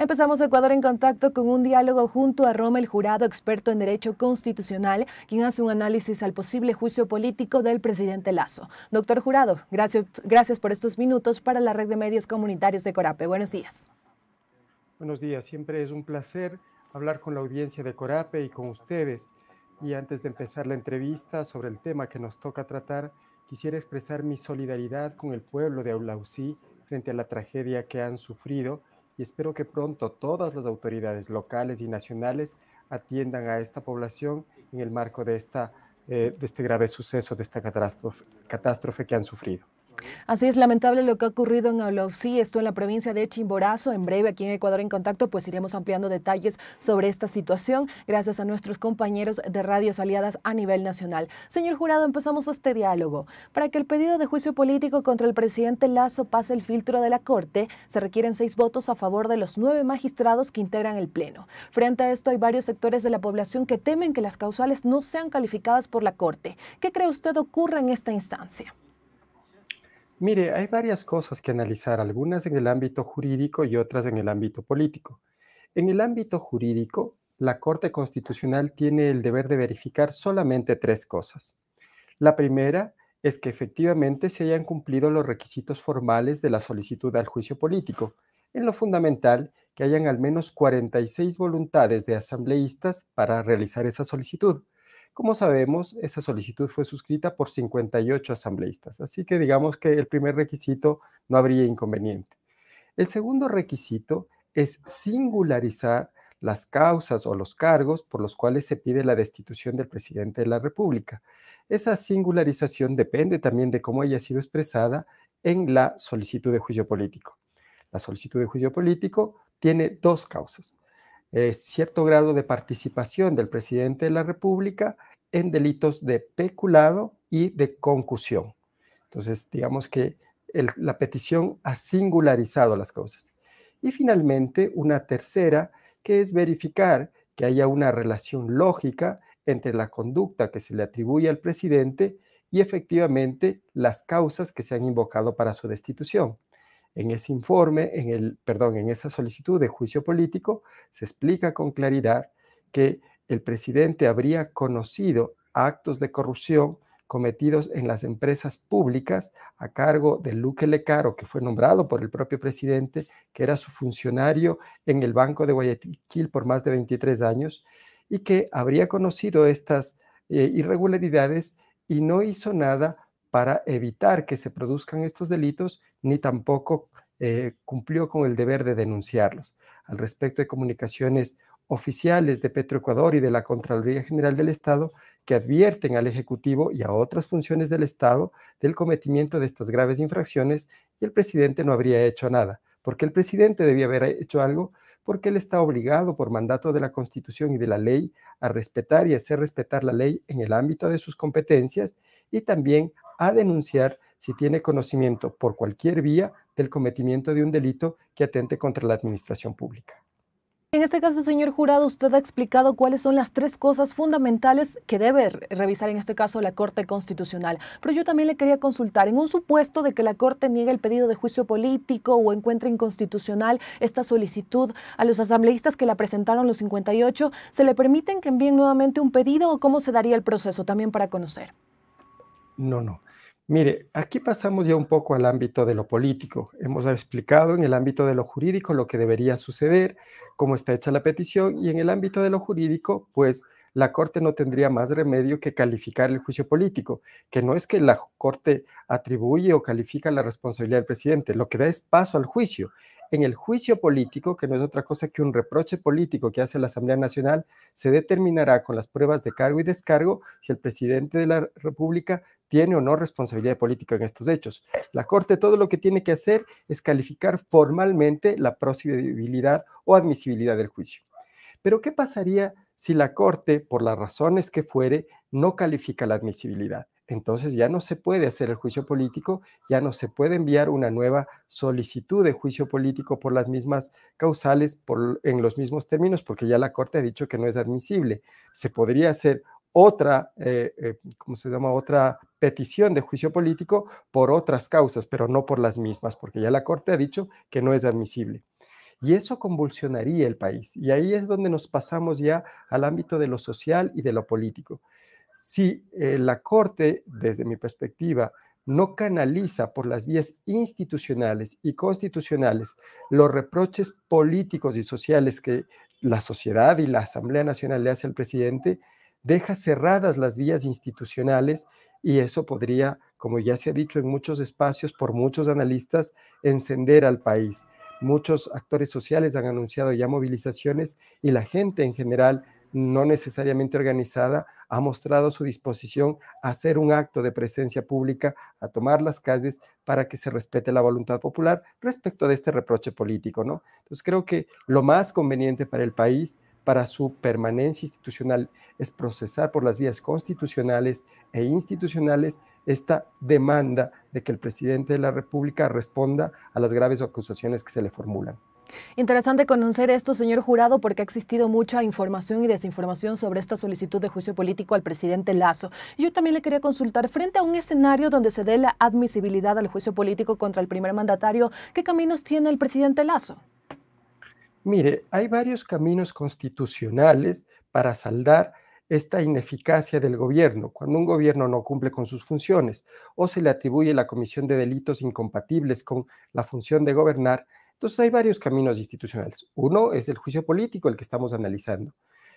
Empezamos Ecuador en contacto con un diálogo junto a el Jurado, experto en Derecho Constitucional, quien hace un análisis al posible juicio político del presidente Lazo. Doctor Jurado, gracias, gracias por estos minutos para la red de medios comunitarios de Corape. Buenos días. Buenos días, siempre es un placer hablar con la audiencia de Corape y con ustedes. Y antes de empezar la entrevista sobre el tema que nos toca tratar, quisiera expresar mi solidaridad con el pueblo de Aulausí frente a la tragedia que han sufrido y espero que pronto todas las autoridades locales y nacionales atiendan a esta población en el marco de, esta, eh, de este grave suceso, de esta catástrofe que han sufrido. Así es lamentable lo que ha ocurrido en Olofsi, esto en la provincia de Chimborazo. En breve, aquí en Ecuador en Contacto, pues iremos ampliando detalles sobre esta situación, gracias a nuestros compañeros de radios aliadas a nivel nacional. Señor jurado, empezamos este diálogo. Para que el pedido de juicio político contra el presidente Lazo pase el filtro de la Corte, se requieren seis votos a favor de los nueve magistrados que integran el Pleno. Frente a esto, hay varios sectores de la población que temen que las causales no sean calificadas por la Corte. ¿Qué cree usted ocurra en esta instancia? Mire, hay varias cosas que analizar, algunas en el ámbito jurídico y otras en el ámbito político. En el ámbito jurídico, la Corte Constitucional tiene el deber de verificar solamente tres cosas. La primera es que efectivamente se hayan cumplido los requisitos formales de la solicitud al juicio político. En lo fundamental, que hayan al menos 46 voluntades de asambleístas para realizar esa solicitud. Como sabemos, esa solicitud fue suscrita por 58 asambleístas, así que digamos que el primer requisito no habría inconveniente. El segundo requisito es singularizar las causas o los cargos por los cuales se pide la destitución del presidente de la República. Esa singularización depende también de cómo haya sido expresada en la solicitud de juicio político. La solicitud de juicio político tiene dos causas. Eh, cierto grado de participación del presidente de la República en delitos de peculado y de concusión. Entonces, digamos que la petición ha singularizado las causas. Y finalmente, una tercera, que es verificar que haya una relación lógica entre la conducta que se le atribuye al presidente y efectivamente las causas que se han invocado para su destitución. En ese informe, en el, perdón, en esa solicitud de juicio político, se explica con claridad que el presidente habría conocido actos de corrupción cometidos en las empresas públicas a cargo de Luque Lecaro, que fue nombrado por el propio presidente, que era su funcionario en el Banco de Guayaquil por más de 23 años, y que habría conocido estas eh, irregularidades y no hizo nada para evitar que se produzcan estos delitos, ni tampoco eh, cumplió con el deber de denunciarlos. Al respecto de comunicaciones oficiales de Petroecuador y de la Contraloría General del Estado que advierten al Ejecutivo y a otras funciones del Estado del cometimiento de estas graves infracciones y el presidente no habría hecho nada. Porque el presidente debía haber hecho algo, porque él está obligado por mandato de la Constitución y de la ley a respetar y hacer respetar la ley en el ámbito de sus competencias y también a denunciar si tiene conocimiento por cualquier vía del cometimiento de un delito que atente contra la administración pública. En este caso, señor jurado, usted ha explicado cuáles son las tres cosas fundamentales que debe revisar en este caso la Corte Constitucional. Pero yo también le quería consultar, en un supuesto de que la Corte niegue el pedido de juicio político o encuentre inconstitucional esta solicitud a los asambleístas que la presentaron los 58, ¿se le permiten que envíen nuevamente un pedido o cómo se daría el proceso? También para conocer. No, no. Mire, aquí pasamos ya un poco al ámbito de lo político. Hemos explicado en el ámbito de lo jurídico lo que debería suceder, cómo está hecha la petición y en el ámbito de lo jurídico, pues la Corte no tendría más remedio que calificar el juicio político, que no es que la Corte atribuye o califica la responsabilidad del presidente, lo que da es paso al juicio. En el juicio político, que no es otra cosa que un reproche político que hace la Asamblea Nacional, se determinará con las pruebas de cargo y descargo si el presidente de la República tiene o no responsabilidad política en estos hechos. Eh. La Corte todo lo que tiene que hacer es calificar formalmente la procedibilidad o admisibilidad del juicio. Pero ¿qué pasaría si la Corte, por las razones que fuere, no califica la admisibilidad? Entonces ya no se puede hacer el juicio político, ya no se puede enviar una nueva solicitud de juicio político por las mismas causales, en los mismos términos, porque ya la Corte ha dicho que no es admisible. Se podría hacer otra, eh, eh, ¿cómo se llama? Otra petición de juicio político por otras causas, pero no por las mismas, porque ya la Corte ha dicho que no es admisible. Y eso convulsionaría el país. Y ahí es donde nos pasamos ya al ámbito de lo social y de lo político. Si eh, la Corte, desde mi perspectiva, no canaliza por las vías institucionales y constitucionales los reproches políticos y sociales que la sociedad y la Asamblea Nacional le hace al presidente, deja cerradas las vías institucionales y eso podría, como ya se ha dicho en muchos espacios por muchos analistas, encender al país. Muchos actores sociales han anunciado ya movilizaciones y la gente en general, no necesariamente organizada, ha mostrado su disposición a hacer un acto de presencia pública, a tomar las calles para que se respete la voluntad popular respecto de este reproche político, ¿no? Entonces creo que lo más conveniente para el país para su permanencia institucional es procesar por las vías constitucionales e institucionales esta demanda de que el presidente de la República responda a las graves acusaciones que se le formulan. Interesante conocer esto, señor jurado, porque ha existido mucha información y desinformación sobre esta solicitud de juicio político al presidente Lazo. Yo también le quería consultar, frente a un escenario donde se dé la admisibilidad al juicio político contra el primer mandatario, ¿qué caminos tiene el presidente Lazo? Mire, hay varios caminos constitucionales para saldar esta ineficacia del gobierno, cuando un gobierno no cumple con sus funciones o se le atribuye la comisión de delitos incompatibles con la función de gobernar, entonces hay varios caminos institucionales. Uno es el juicio político, el que estamos analizando.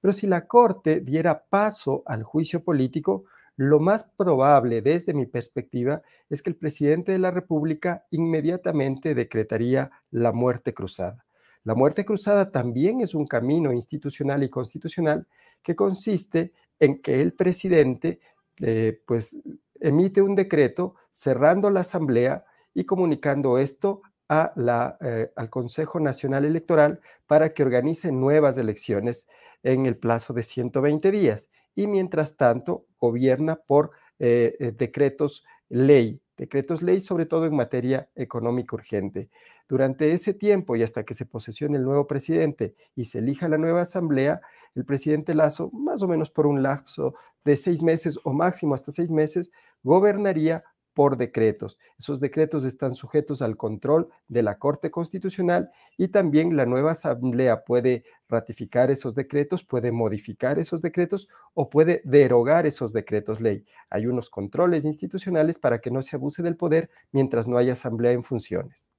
Pero si la Corte diera paso al juicio político, lo más probable desde mi perspectiva es que el presidente de la República inmediatamente decretaría la muerte cruzada. La muerte cruzada también es un camino institucional y constitucional que consiste en que el presidente eh, pues, emite un decreto cerrando la asamblea y comunicando esto eh, al Consejo Nacional Electoral para que organice nuevas elecciones en el plazo de 120 días y mientras tanto gobierna por eh, decretos ley decretos ley, sobre todo en materia económica urgente. Durante ese tiempo y hasta que se posesione el nuevo presidente y se elija la nueva asamblea, el presidente Lazo, más o menos por un lapso de seis meses o máximo hasta seis meses, gobernaría por decretos. Esos decretos están sujetos al control de la Corte Constitucional y también la nueva Asamblea puede ratificar esos decretos, puede modificar esos decretos o puede derogar esos decretos ley. Hay unos controles institucionales para que no se abuse del poder mientras no haya Asamblea en funciones.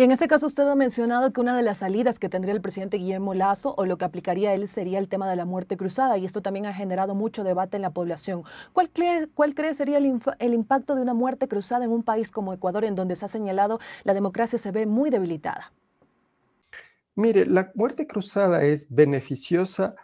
Y en este caso usted ha mencionado que una de las salidas que tendría el presidente Guillermo Lazo o lo que aplicaría él sería el tema de la muerte cruzada y esto también ha generado mucho debate en la población. ¿Cuál cree, cuál sería el, el impacto de una muerte cruzada en un país como Ecuador en donde se ha señalado la democracia se ve muy debilitada? Mire, la muerte cruzada es beneficiosa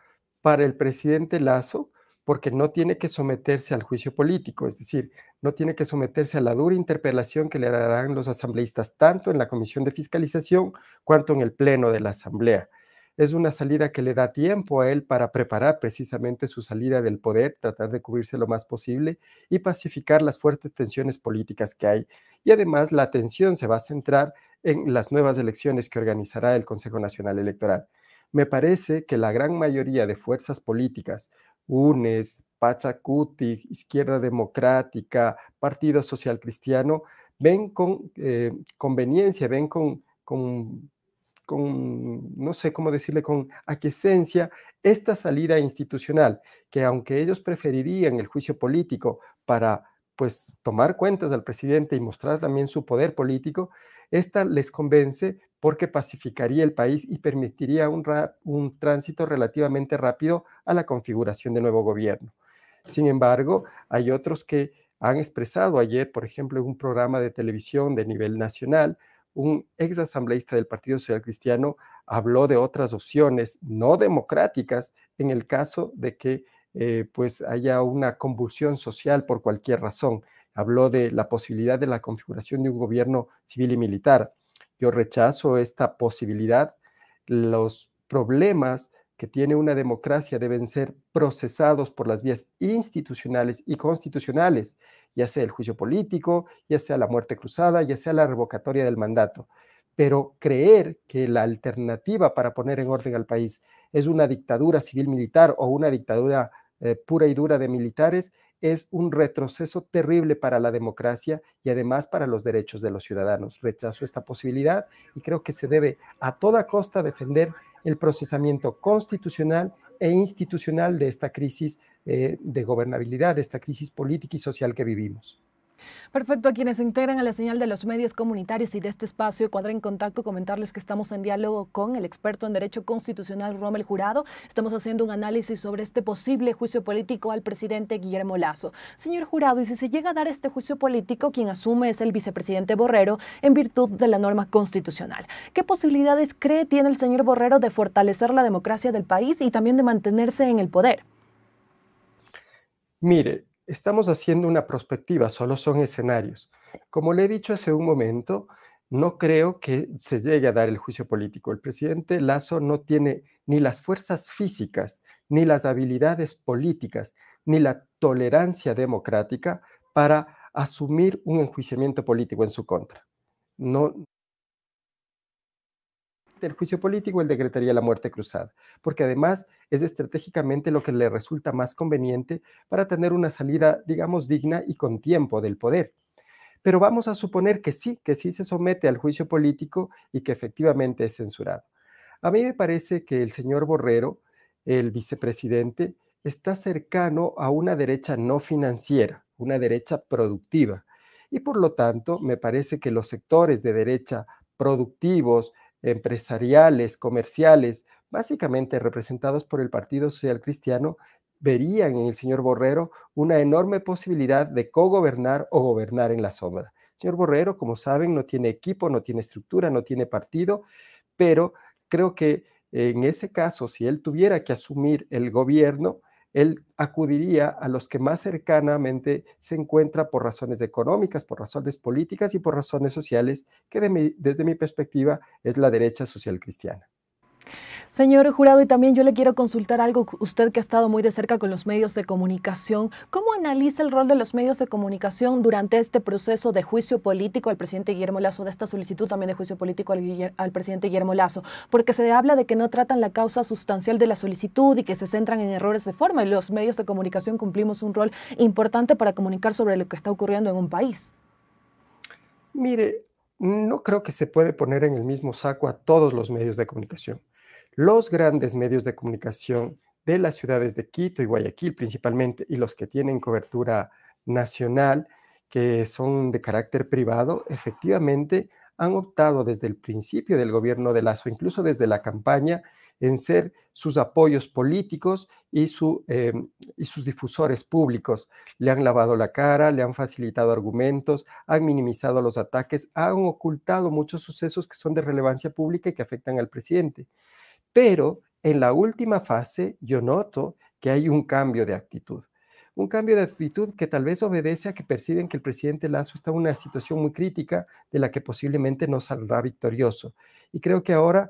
para el presidente Lazo porque no tiene que someterse al juicio político, es decir, no tiene que someterse a la dura interpelación que le darán los asambleístas tanto en la Comisión de Fiscalización cuanto en el Pleno de la Asamblea. Es una salida que le da tiempo a él para preparar precisamente su salida del poder, tratar de cubrirse lo más posible y pacificar las fuertes tensiones políticas que hay. Y además la atención se va a centrar en las nuevas elecciones que organizará el Consejo Nacional Electoral me parece que la gran mayoría de fuerzas políticas, UNES, Pachacuti, Izquierda Democrática, Partido Social Cristiano, ven con eh, conveniencia, ven con, con, con, no sé cómo decirle, con aquiescencia esta salida institucional, que aunque ellos preferirían el juicio político para pues tomar cuentas al presidente y mostrar también su poder político, esta les convence porque pacificaría el país y permitiría un, tránsito relativamente rápido a la configuración de nuevo gobierno. Sin embargo, hay otros que han expresado ayer, por ejemplo, en un programa de televisión de nivel nacional, un ex asambleísta del Partido Social Cristiano habló de otras opciones no democráticas en el caso de que eh, pues haya una convulsión social por cualquier razón. Habló de la posibilidad de la configuración de un gobierno civil y militar yo rechazo esta posibilidad. Los problemas que tiene una democracia deben ser procesados por las vías institucionales y constitucionales, ya sea el juicio político, ya sea la muerte cruzada, ya sea la revocatoria del mandato. Pero creer que la alternativa para poner en orden al país es una dictadura civil militar o una dictadura eh, pura y dura de militares es un retroceso terrible para la democracia y además para los derechos de los ciudadanos. Rechazo esta posibilidad y creo que se debe a toda costa defender el procesamiento constitucional e institucional de esta crisis eh, de gobernabilidad, de esta crisis política y social que vivimos. Perfecto, a quienes se integran a la señal de los medios comunitarios y de este espacio Cuadra en Contacto, comentarles que estamos en diálogo con el experto en Derecho Constitucional Rommel Jurado. Estamos haciendo un análisis sobre este posible juicio político al presidente Guillermo Lazo. Señor Jurado, y si se llega a dar este juicio político, quien asume es el vicepresidente Borrero en virtud de la norma constitucional. ¿Qué posibilidades cree tiene el señor Borrero de fortalecer la democracia del país y también de mantenerse en el poder? Mire, estamos haciendo una prospectiva, solo son escenarios. Como le he dicho hace un momento, no creo que se llegue a dar el juicio político. El presidente Lazo no tiene ni las fuerzas físicas, ni las habilidades políticas, ni la tolerancia democrática para asumir un enjuiciamiento político en su contra. No, el juicio político, él decretaría la muerte cruzada, porque además es estratégicamente lo que le resulta más conveniente para tener una salida, digamos, digna y con tiempo del poder. Pero vamos a suponer que sí, que sí se somete al juicio político y que efectivamente es censurado. A mí me parece que el señor Borrero, el vicepresidente, está cercano a una derecha no financiera, una derecha productiva. Y por lo tanto, me parece que los sectores de derecha productivos, empresariales, comerciales, básicamente representados por el Partido Social Cristiano, verían en el señor Borrero una enorme posibilidad de cogobernar o gobernar en la sombra. El señor Borrero, como saben, no tiene equipo, no tiene estructura, no tiene partido, pero creo que en ese caso, si él tuviera que asumir el gobierno, él acudiría a los que más cercanamente se encuentra por razones económicas, por razones políticas y por razones sociales, que desde mi perspectiva es la derecha social cristiana. Señor jurado, y también yo le quiero consultar algo, usted que ha estado muy de cerca con los medios de comunicación, ¿cómo analiza el rol de los medios de comunicación durante este proceso de juicio político al presidente Guillermo Lazo, de esta solicitud también de juicio político al, presidente Guillermo Lazo? Porque se habla de que no tratan la causa sustancial de la solicitud y que se centran en errores de forma y los medios de comunicación cumplimos un rol importante para comunicar sobre lo que está ocurriendo en un país. Mire, no creo que se puede poner en el mismo saco a todos los medios de comunicación los grandes medios de comunicación de las ciudades de Quito y Guayaquil principalmente, y los que tienen cobertura nacional, que son de carácter privado, efectivamente han optado desde el principio del gobierno de Lazo, incluso desde la campaña, en ser sus apoyos políticos y, em, y, sus difusores públicos. Le han lavado la cara, le han facilitado argumentos, han minimizado los ataques, han ocultado muchos sucesos que son de relevancia pública y que afectan al presidente. Pero en la última fase yo noto que hay un cambio de actitud. Un cambio de actitud que tal vez obedece a que perciben que el presidente Lazo está en una situación muy crítica de la que posiblemente no saldrá victorioso. Y creo que ahora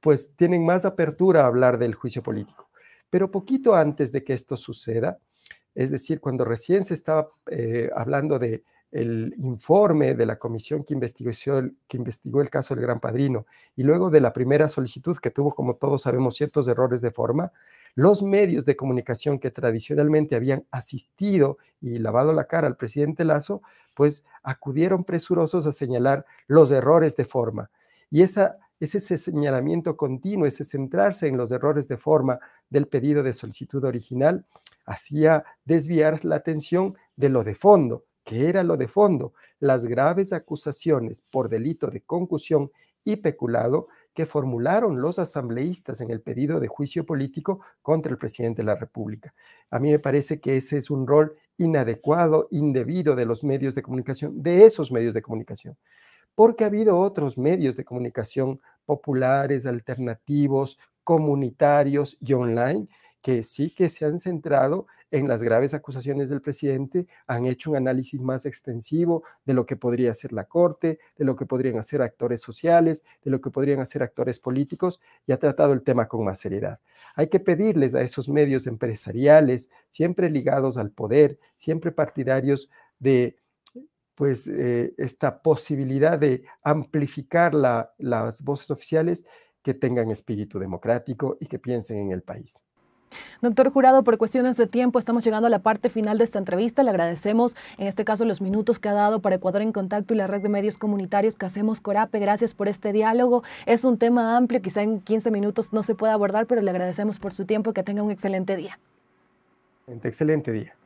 pues tienen más apertura a hablar del juicio político. Pero poquito antes de que esto suceda, es decir, cuando recién se estaba eh, hablando de el informe de la comisión que investigó, el caso del Gran Padrino y luego de la primera solicitud que tuvo, como todos sabemos, ciertos errores de forma, los medios de comunicación que tradicionalmente habían asistido y lavado la cara al presidente Lazo, pues acudieron presurosos a señalar los errores de forma. Y ese señalamiento continuo, ese centrarse en los errores de forma del pedido de solicitud original, hacía desviar la atención de lo de fondo que era lo de fondo, las graves acusaciones por delito de concusión y peculado que formularon los asambleístas en el pedido de juicio político contra el presidente de la República. A mí me parece que ese es un rol inadecuado, indebido de los medios de comunicación, de esos medios de comunicación, porque ha habido otros medios de comunicación populares, alternativos, comunitarios y online que sí que se han centrado en las graves acusaciones del presidente, han hecho un análisis más extensivo de lo que podría hacer la Corte, de lo que podrían hacer actores sociales, de lo que podrían hacer actores políticos y ha tratado el tema con más seriedad. Hay que pedirles a esos medios empresariales, siempre ligados al poder, siempre partidarios de pues eh, esta posibilidad de amplificar las voces oficiales que tengan espíritu democrático y que piensen en el país. Doctor Jurado, por cuestiones de tiempo, estamos llegando a la parte final de esta entrevista. Le agradecemos en este caso los minutos que ha dado para Ecuador en Contacto y la red de medios comunitarios que hacemos Corape. Gracias por este diálogo. Es un tema amplio, quizá en 15 minutos no se pueda abordar, pero le agradecemos por su tiempo. y Que tenga un excelente día. Excelente día.